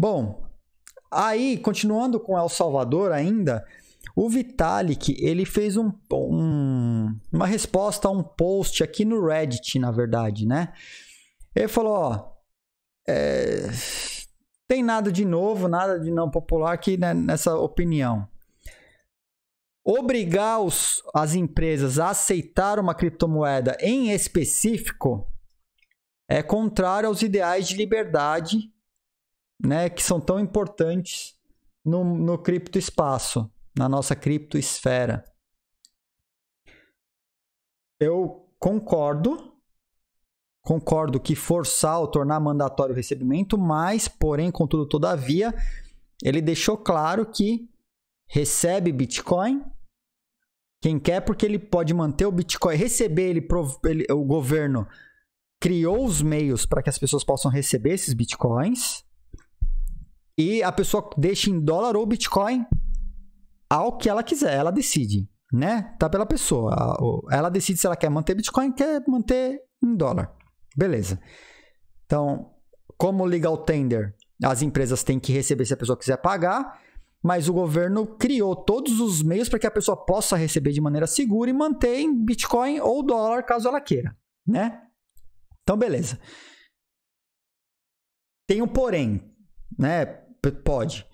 Bom, aí, continuando com El Salvador ainda, o Vitalik, ele fez um, um, uma resposta a um post aqui no Reddit, na verdade, né? Ele falou, ó, é, tem nada de novo, nada de não popular aqui né, nessa opinião. Obrigar os, as empresas a aceitar uma criptomoeda em específico é contrário aos ideais de liberdade né, que são tão importantes no, no criptoespaço, na nossa criptoesfera. Eu concordo, concordo que forçar ou tornar mandatório o recebimento, mas, porém, contudo, todavia, ele deixou claro que recebe Bitcoin quem quer, porque ele pode manter o Bitcoin, receber ele, ele o governo criou os meios para que as pessoas possam receber esses bitcoins. E a pessoa deixa em dólar ou Bitcoin ao que ela quiser, ela decide, né? Tá pela pessoa. Ela decide se ela quer manter Bitcoin, quer manter em dólar. Beleza. Então, como legal tender, as empresas têm que receber se a pessoa quiser pagar, mas o governo criou todos os meios para que a pessoa possa receber de maneira segura e manter em Bitcoin ou dólar caso ela queira, né? Então, beleza. Tem um porém, né? Pode.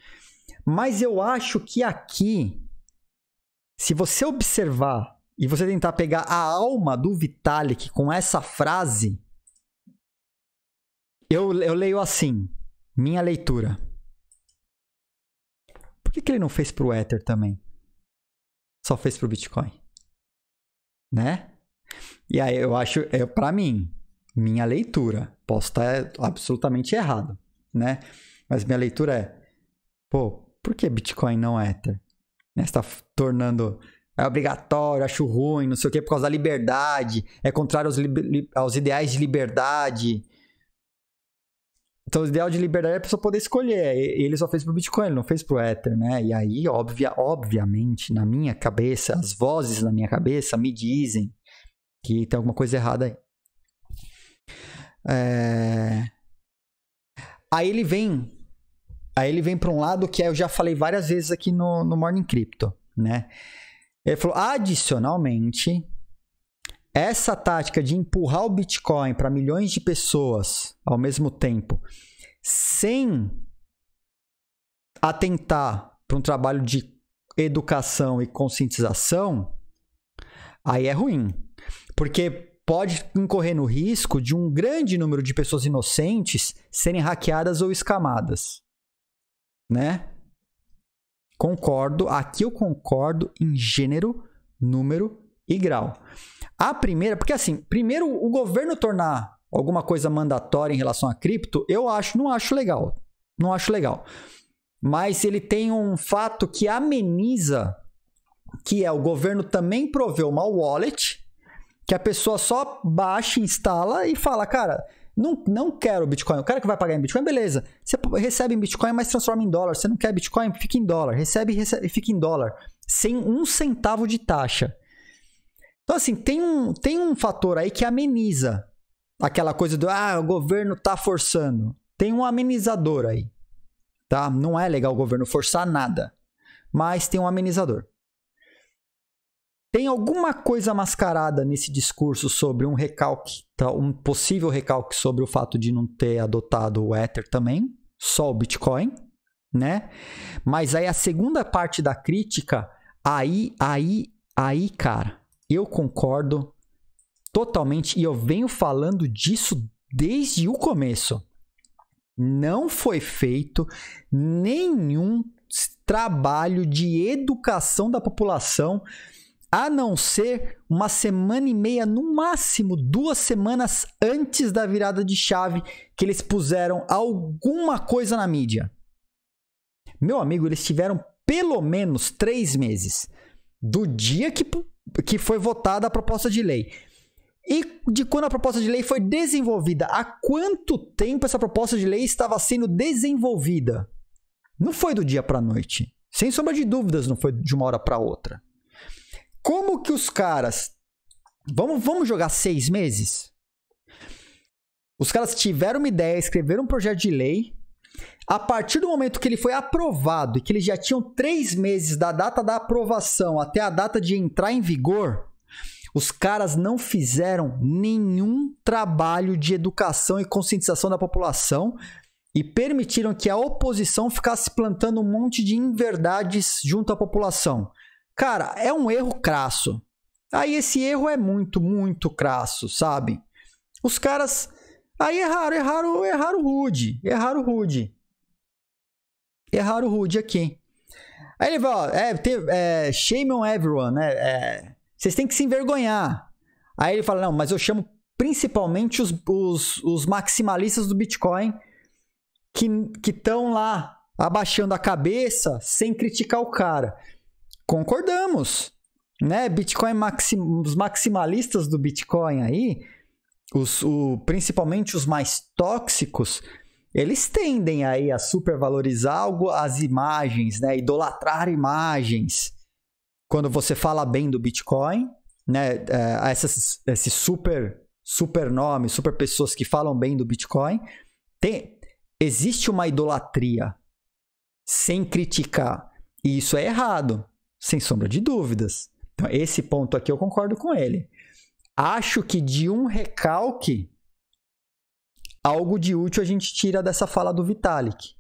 Mas eu acho que aqui, se você observar e você tentar pegar a alma do Vitalik com essa frase, eu, eu leio assim, minha leitura. Por que, que ele não fez para o Ether também? Só fez para o Bitcoin, né? E aí eu acho, é para mim, minha leitura, posso estar absolutamente errado, né? Mas minha leitura é, pô, por que Bitcoin não é Ether? Né, você está tornando é obrigatório, acho ruim, não sei o quê por causa da liberdade, é contrário aos, aos, ideais de liberdade. Então, o ideal de liberdade é a pessoa poder escolher. É, ele só fez pro Bitcoin, ele não fez pro Ether, né? E aí, obvia, obviamente, na minha cabeça, as vozes na minha cabeça me dizem que tem alguma coisa errada aí. É... Aí ele vem Aí ele vem para um lado que é, eu já falei várias vezes aqui no, no Morning Crypto, né? Ele falou, adicionalmente, essa tática de empurrar o Bitcoin para milhões de pessoas ao mesmo tempo, sem atentar para um trabalho de educação e conscientização, aí é ruim. Porque pode incorrer no risco de um grande número de pessoas inocentes serem hackeadas ou escamadas né? Concordo, aqui eu concordo em gênero, número e grau. A primeira, porque assim, primeiro o governo tornar alguma coisa mandatória em relação a cripto, eu acho, não acho legal. Não acho legal. Mas ele tem um fato que ameniza, que é o governo também proveu uma wallet, que a pessoa só baixa, instala e fala, cara, não, não quero Bitcoin. O cara que vai pagar em Bitcoin, beleza. Você recebe em Bitcoin, mas transforma em dólar. Você não quer Bitcoin? Fica em dólar. Recebe e fica em dólar. Sem um centavo de taxa. Então, assim, tem um, tem um fator aí que ameniza aquela coisa do ah, o governo tá forçando. Tem um amenizador aí. Tá? Não é legal o governo forçar nada. Mas tem um amenizador. Tem alguma coisa mascarada nesse discurso sobre um recalque, tá, um possível recalque sobre o fato de não ter adotado o Ether também, só o Bitcoin, né? Mas aí a segunda parte da crítica, aí, aí, aí, cara, eu concordo totalmente e eu venho falando disso desde o começo. Não foi feito nenhum trabalho de educação da população a não ser uma semana e meia, no máximo duas semanas antes da virada de chave, que eles puseram alguma coisa na mídia. Meu amigo, eles tiveram pelo menos três meses do dia que, que foi votada a proposta de lei. E de quando a proposta de lei foi desenvolvida? Há quanto tempo essa proposta de lei estava sendo desenvolvida? Não foi do dia para a noite. Sem sombra de dúvidas, não foi de uma hora para outra. Como que os caras. Vamos, vamos jogar seis meses? Os caras tiveram uma ideia, escreveram um projeto de lei. A partir do momento que ele foi aprovado e que eles já tinham três meses da data da aprovação até a data de entrar em vigor, os caras não fizeram nenhum trabalho de educação e conscientização da população e permitiram que a oposição ficasse plantando um monte de inverdades junto à população. Cara, é um erro crasso. Aí esse erro é muito, muito crasso, sabe? Os caras. Aí erraram, erraram, erraram o Rude. Erraram o Rude. Erraram o Rude aqui. Aí ele fala, é, é, shame on everyone, né? É, vocês têm que se envergonhar. Aí ele fala, não, mas eu chamo principalmente os, os, os maximalistas do Bitcoin que estão lá abaixando a cabeça sem criticar o cara concordamos, né? Bitcoin maxi, os maximalistas do Bitcoin aí, os, o, principalmente os mais tóxicos, eles tendem aí a supervalorizar algo, as imagens, né? Idolatrar imagens. Quando você fala bem do Bitcoin, né? É, essas, esse super super nome, super pessoas que falam bem do Bitcoin, tem, existe uma idolatria sem criticar. E isso é errado. Sem sombra de dúvidas. Então, esse ponto aqui eu concordo com ele. Acho que de um recalque, algo de útil a gente tira dessa fala do Vitalik.